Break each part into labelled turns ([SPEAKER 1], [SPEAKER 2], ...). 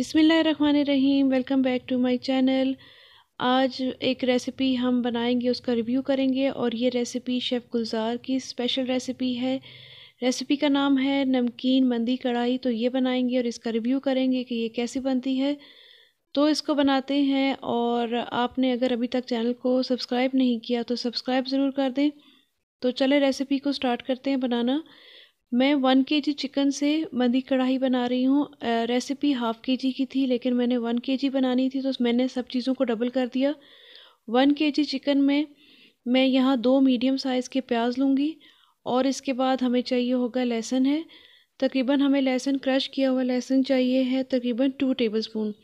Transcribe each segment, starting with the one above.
[SPEAKER 1] बिसमीम welcome back to my channel आज एक रेसिपी हम बनाएंगे उसका रिव्यू करेंगे और ये रेसिपी शेफ़ गुलजार की स्पेशल रेसिपी है रेसिपी का नाम है नमकीन मंदी कढ़ाई तो ये बनाएंगे और इसका रिव्यू करेंगे कि ये कैसी बनती है तो इसको बनाते हैं और आपने अगर अभी तक चैनल को सब्सक्राइब नहीं किया तो सब्सक्राइब ज़रूर कर दें तो चले रेसिपी को स्टार्ट करते हैं बनाना मैं वन के जी चिकन से मंदी कढ़ाई बना रही हूँ रेसिपी हाफ़ के जी की थी लेकिन मैंने वन के जी बनानी थी तो मैंने सब चीज़ों को डबल कर दिया वन के जी चिकन में मैं यहाँ दो मीडियम साइज़ के प्याज लूँगी और इसके बाद हमें चाहिए होगा लहसुन है तकरीबन हमें लहसुन क्रश किया हुआ लहसुन चाहिए है तकरीबन टू टेबल स्पून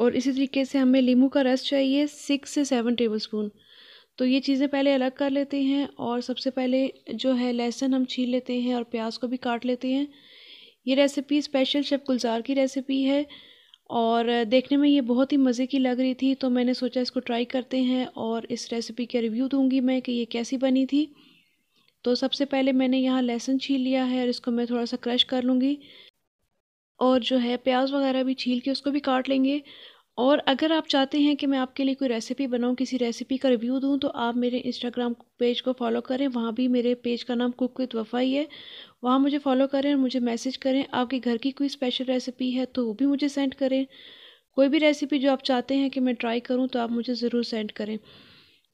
[SPEAKER 1] और इसी तरीके से हमें लीमू का रस चाहिए सिक्स से सेवन टेबल स्पून तो ये चीज़ें पहले अलग कर लेते हैं और सबसे पहले जो है लहसुन हम छील लेते हैं और प्याज को भी काट लेते हैं ये रेसिपी स्पेशल शेफ़ गुलजार की रेसिपी है और देखने में ये बहुत ही मज़े की लग रही थी तो मैंने सोचा इसको ट्राई करते हैं और इस रेसिपी का रिव्यू दूंगी मैं कि ये कैसी बनी थी तो सबसे पहले मैंने यहाँ लहसुन छील लिया है और इसको मैं थोड़ा सा क्रश कर लूँगी और जो है प्याज वगैरह भी छील के उसको भी काट लेंगे और अगर आप चाहते हैं कि मैं आपके लिए कोई रेसिपी बनाऊं किसी रेसिपी का रिव्यू दूं तो आप मेरे इंस्टाग्राम पेज को फॉलो करें वहाँ भी मेरे पेज का नाम कुक विद वफाई है वहाँ मुझे फॉलो करें और मुझे मैसेज करें आपके घर की कोई स्पेशल रेसिपी है तो वो भी मुझे सेंड करें कोई भी रेसिपी जो आप चाहते हैं कि मैं ट्राई करूँ तो आप मुझे ज़रूर सेंड करें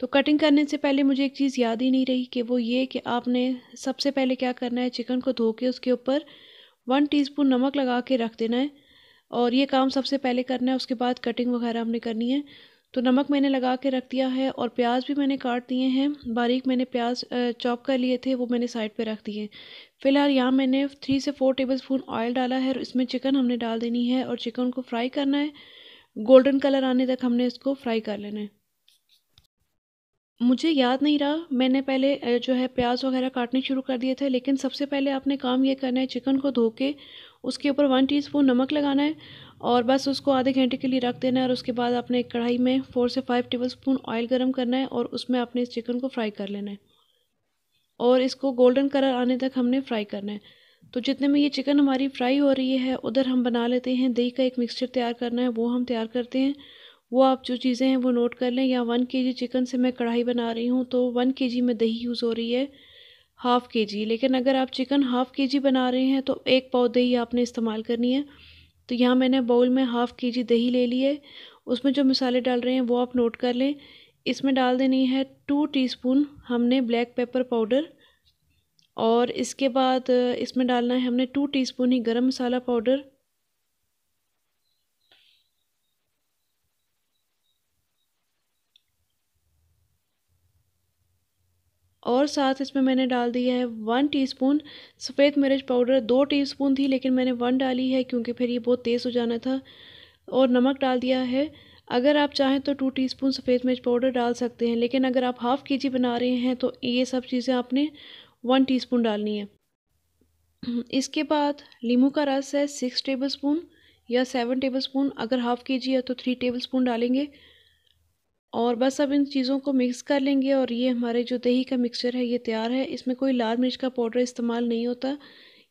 [SPEAKER 1] तो कटिंग करने से पहले मुझे एक चीज़ याद ही नहीं रही कि वो ये कि आपने सबसे पहले क्या करना है चिकन को धो के उसके ऊपर वन टीस्पून नमक लगा के रख देना है और ये काम सबसे पहले करना है उसके बाद कटिंग वगैरह हमने करनी है तो नमक मैंने लगा के रख दिया है और प्याज भी मैंने काट दिए हैं बारीक मैंने प्याज चॉप कर लिए थे वो मैंने साइड पे रख दिए फ़िलहाल यहाँ मैंने थ्री से फोर टेबल स्पून ऑयल डाला है और इसमें चिकन हमने डाल देनी है और चिकन को फ्राई करना है गोल्डन कलर आने तक हमने इसको फ्राई कर लेना है मुझे याद नहीं रहा मैंने पहले जो है प्याज वगैरह काटने शुरू कर दिए थे लेकिन सबसे पहले आपने काम ये करना है चिकन को धो के उसके ऊपर वन टी नमक लगाना है और बस उसको आधे घंटे के लिए रख देना है और उसके बाद आपने एक कढ़ाई में फ़ोर से फाइव टेबल स्पून ऑयल गर्म करना है और उसमें आपने इस चिकन को फ्राई कर लेना है और इसको गोल्डन कलर आने तक हमने फ्राई करना है तो जितने में ये चिकन हमारी फ्राई हो रही है उधर हम बना लेते हैं दही का एक मिक्सचर तैयार करना है वो हम तैयार करते हैं वो आप जो चीज़ें हैं वो नोट कर लें या वन के जी चिकन से मैं कढ़ाई बना रही हूँ तो वन के जी में दही यूज़ हो रही है हाफ़ के जी लेकिन अगर आप चिकन हाफ़ के जी बना रहे हैं तो एक पाव दही आपने इस्तेमाल करनी है तो यहाँ मैंने बाउल में हाफ़ के जी दही ले ली है उसमें जो मसाले डाल रहे हैं वो आप नोट कर लें इसमें डाल देनी है टू टीस्पून हमने ब्लैक पेपर पाउडर और इसके बाद इसमें डालना है हमने टू टीस्पून ही गरम मसाला पाउडर और साथ इसमें मैंने डाल दिया है वन टीस्पून सफ़ेद मिर्च पाउडर दो टीस्पून थी लेकिन मैंने वन डाली है क्योंकि फिर ये बहुत तेज़ हो जाना था और नमक डाल दिया है अगर आप चाहें तो टू टीस्पून सफ़ेद मिर्च पाउडर डाल सकते हैं लेकिन अगर आप हाफ़ के जी बना रहे हैं तो ये सब चीज़ें आपने वन टी डालनी है इसके बाद लीमू का रस है सिक्स टेबल या सेवन टेबल अगर हाफ़ के जी है तो थ्री टेबल डालेंगे और बस अब इन चीज़ों को मिक्स कर लेंगे और ये हमारे जो दही का मिक्सचर है ये तैयार है इसमें कोई लाल मिर्च का पाउडर इस्तेमाल नहीं होता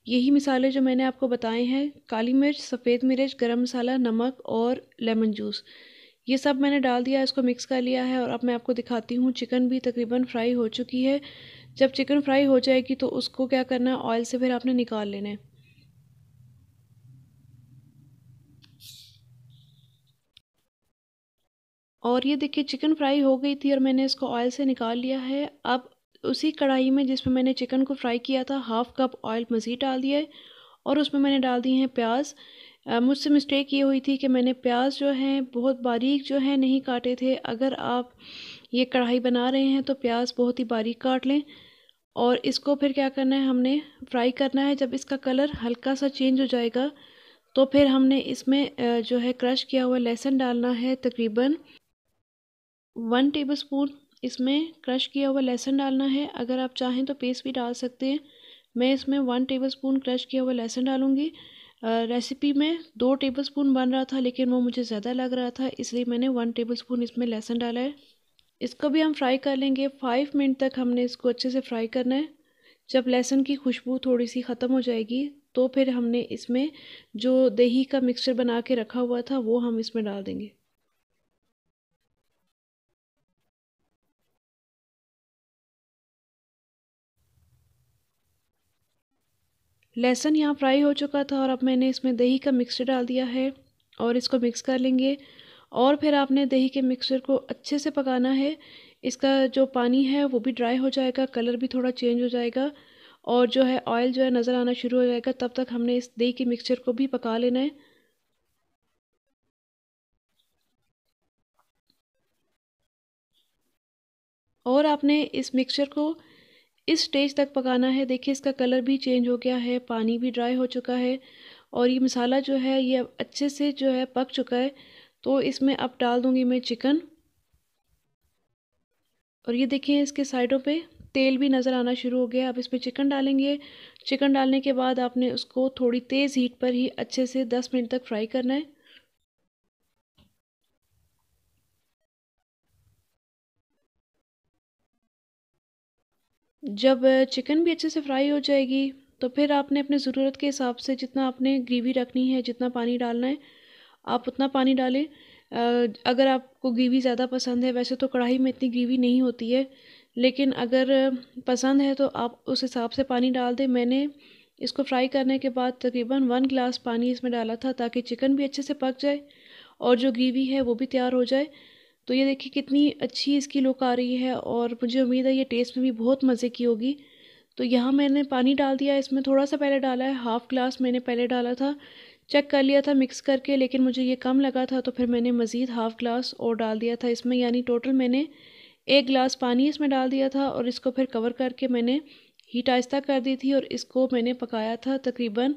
[SPEAKER 1] यही मिसालें जो मैंने आपको बताए हैं काली मिर्च सफ़ेद मिर्च गरम मसाला नमक और लेमन जूस ये सब मैंने डाल दिया इसको मिक्स कर लिया है और अब मैं आपको दिखाती हूँ चिकन भी तकरीबन फ्राई हो चुकी है जब चिकन फ्राई हो जाएगी तो उसको क्या करना है ऑयल से फिर आपने निकाल लेना है और ये देखिए चिकन फ्राई हो गई थी और मैंने इसको ऑयल से निकाल लिया है अब उसी कढ़ाई में जिसमें मैंने चिकन को फ्राई किया था हाफ़ कप ऑयल मज़ीद डाल दिया है और उसमें मैंने डाल दिए हैं प्याज मुझसे मिस्टेक ये हुई थी कि मैंने प्याज जो है बहुत बारीक जो है नहीं काटे थे अगर आप ये कढ़ाई बना रहे हैं तो प्याज बहुत ही बारीक काट लें और इसको फिर क्या करना है हमने फ्राई करना है जब इसका कलर हल्का सा चेंज हो जाएगा तो फिर हमने इसमें जो है क्रश किया हुआ लहसुन डालना है तकरीबन वन टेबलस्पून इसमें क्रश किया हुआ लहसुन डालना है अगर आप चाहें तो पेस्ट भी डाल सकते हैं मैं इसमें वन टेबलस्पून क्रश किया हुआ लहसुन डालूँगी रेसिपी में दो टेबलस्पून बन रहा था लेकिन वो मुझे ज़्यादा लग रहा था इसलिए मैंने वन टेबलस्पून इसमें लहसुन डाला है इसको भी हम फ्राई कर लेंगे फाइव मिनट तक हमने इसको अच्छे से फ्राई करना है जब लहसुन की खुशबू थोड़ी सी ख़त्म हो जाएगी तो फिर हमने इसमें जो दही का मिक्सचर बना के रखा हुआ था वो हम इसमें डाल देंगे लहसुन यहाँ फ्राई हो चुका था और अब मैंने इसमें दही का मिक्सचर डाल दिया है और इसको मिक्स कर लेंगे और फिर आपने दही के मिक्सचर को अच्छे से पकाना है इसका जो पानी है वो भी ड्राई हो जाएगा कलर भी थोड़ा चेंज हो जाएगा और जो है ऑयल जो है नज़र आना शुरू हो जाएगा तब तक हमने इस दही के मिक्सचर को भी पका लेना है और आपने इस मिक्सचर को इस स्टेज तक पकाना है देखिए इसका कलर भी चेंज हो गया है पानी भी ड्राई हो चुका है और ये मसाला जो है ये अब अच्छे से जो है पक चुका है तो इसमें अब डाल दूँगी मैं चिकन और ये देखिए इसके साइडों पे तेल भी नज़र आना शुरू हो गया अब इसमें चिकन डालेंगे चिकन डालने के बाद आपने उसको थोड़ी तेज़ हीट पर ही अच्छे से दस मिनट तक फ्राई करना है जब चिकन भी अच्छे से फ्राई हो जाएगी तो फिर आपने अपने ज़रूरत के हिसाब से जितना आपने ग्रेवी रखनी है जितना पानी डालना है आप उतना पानी डालें अगर आपको ग्रेवी ज़्यादा पसंद है वैसे तो कढ़ाई में इतनी ग्रेवी नहीं होती है लेकिन अगर पसंद है तो आप उस हिसाब से पानी डाल दें मैंने इसको फ्राई करने के बाद तकरीबन वन गिलास पानी इसमें डाला था ताकि चिकन भी अच्छे से पक जाए और जो ग्रेवी है वो भी तैयार हो जाए तो ये देखिए कितनी अच्छी इसकी लुक आ रही है और मुझे उम्मीद है ये टेस्ट में भी बहुत मज़े की होगी तो यहाँ मैंने पानी डाल दिया इसमें थोड़ा सा पहले डाला है हाफ़ ग्लास मैंने पहले डाला था चेक कर लिया था मिक्स करके लेकिन मुझे ये कम लगा था तो फिर मैंने मज़ीद हाफ़ ग्लास और डाल दिया था इसमें यानी टोटल मैंने एक ग्लास पानी इसमें डाल दिया था और इसको फिर कवर करके मैंने हीट आहिस्ता कर दी थी और इसको मैंने पकाया था तकरीबन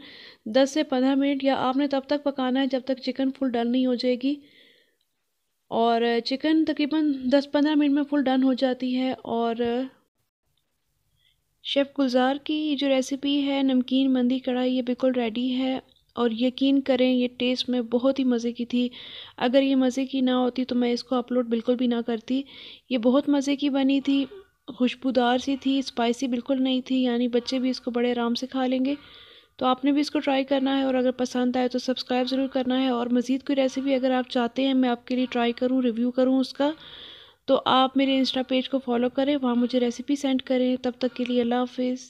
[SPEAKER 1] 10 से 15 मिनट या आपने तब तक पकाना है जब तक चिकन फुल डल नहीं हो जाएगी और चिकन तकरीबन 10-15 मिनट में फुल डन हो जाती है और शेफ़ गुलजार की जो रेसिपी है नमकीन मंदी कढ़ाई ये बिल्कुल रेडी है और यकीन करें ये टेस्ट में बहुत ही मज़े की थी अगर ये मज़े की ना होती तो मैं इसको अपलोड बिल्कुल भी ना करती ये बहुत मज़े की बनी थी खुशबूदार सी थी स्पाइसी बिल्कुल नहीं थी यानी बच्चे भी इसको बड़े आराम से खा लेंगे तो आपने भी इसको ट्राई करना है और अगर पसंद आए तो सब्सक्राइब ज़रूर करना है और मज़ीद कोई रेसिपी अगर आप चाहते हैं मैं आपके लिए ट्राई करूँ रिव्यू करूँ उसका तो आप मेरे इंस्टा पेज को फॉलो करें वहाँ मुझे रेसिपी सेंड करें तब तक के लिए अल्लाह हाफिज़